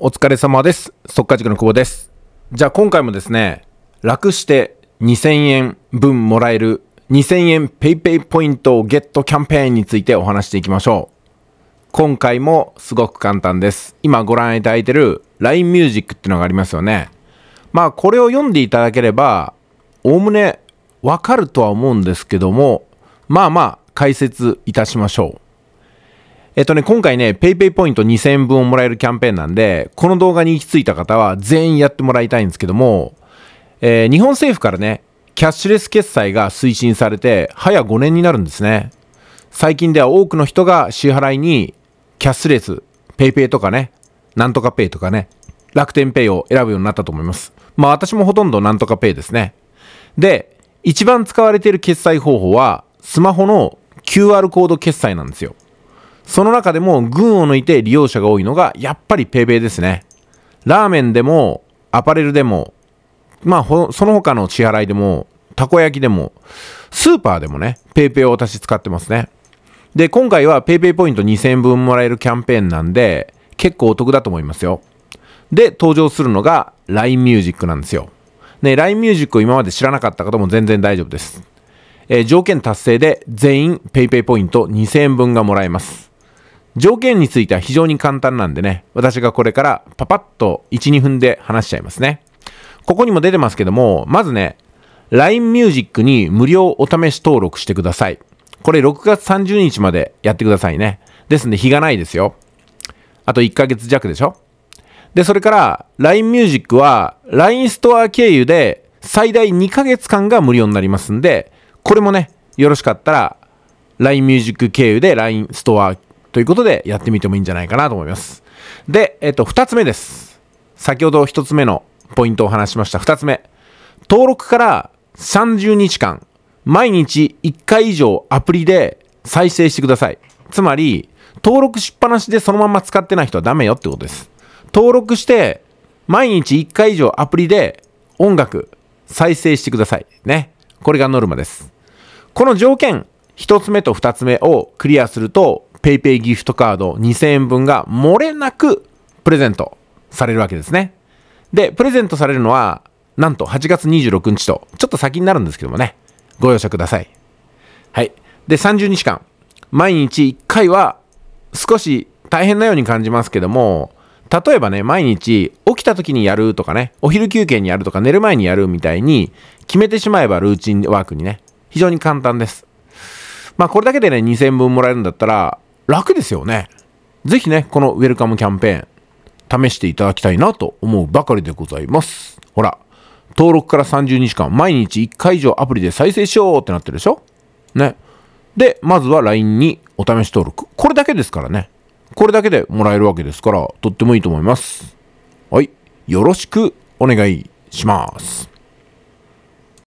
お疲れ様です。速稼塾の久保です。じゃあ今回もですね、楽して2000円分もらえる2000円 PayPay ポイントをゲットキャンペーンについてお話していきましょう。今回もすごく簡単です。今ご覧いただいてる LINE Music っていうのがありますよね。まあこれを読んでいただければ、おおむねわかるとは思うんですけども、まあまあ解説いたしましょう。えっとね、今回ね、PayPay ポイント2000分をもらえるキャンペーンなんで、この動画に行き着いた方は全員やってもらいたいんですけども、えー、日本政府からね、キャッシュレス決済が推進されて、早5年になるんですね。最近では多くの人が支払いに、キャッシュレス、PayPay とかね、なんとか Pay とかね、楽天 Pay を選ぶようになったと思います。まあ私もほとんどなんとか Pay ですね。で、一番使われている決済方法は、スマホの QR コード決済なんですよ。その中でも群を抜いて利用者が多いのがやっぱり PayPay ですね。ラーメンでもアパレルでも、まあ、その他の支払いでも、たこ焼きでも、スーパーでもね、PayPay を私使ってますね。で、今回は PayPay ポイント2000分もらえるキャンペーンなんで、結構お得だと思いますよ。で、登場するのが LINE Music なんですよ。ね、LINE Music を今まで知らなかった方も全然大丈夫です。えー、条件達成で全員 PayPay ポイント2000円分がもらえます。条件については非常に簡単なんでね、私がこれからパパッと1、2分で話しちゃいますね。ここにも出てますけども、まずね、LINE Music に無料お試し登録してください。これ6月30日までやってくださいね。ですんで、日がないですよ。あと1ヶ月弱でしょで、それから LINE Music は LINE ストア経由で最大2ヶ月間が無料になりますんで、これもね、よろしかったら LINE Music 経由で LINE ストアということで、やってみてもいいんじゃないかなと思います。で、えっと、二つ目です。先ほど一つ目のポイントを話しました。二つ目。登録から30日間、毎日1回以上アプリで再生してください。つまり、登録しっぱなしでそのまま使ってない人はダメよってことです。登録して、毎日1回以上アプリで音楽再生してください。ね。これがノルマです。この条件、一つ目と二つ目をクリアすると PayPay ギフトカード2000円分が漏れなくプレゼントされるわけですね。で、プレゼントされるのはなんと8月26日とちょっと先になるんですけどもね、ご容赦ください。はい。で、30日間、毎日1回は少し大変なように感じますけども、例えばね、毎日起きた時にやるとかね、お昼休憩にやるとか寝る前にやるみたいに決めてしまえばルーチンワークにね、非常に簡単です。まあこれだけでね、2000分もらえるんだったら、楽ですよね。ぜひね、このウェルカムキャンペーン、試していただきたいなと思うばかりでございます。ほら、登録から30日間、毎日1回以上アプリで再生しようってなってるでしょね。で、まずは LINE にお試し登録。これだけですからね。これだけでもらえるわけですから、とってもいいと思います。はい。よろしくお願いします。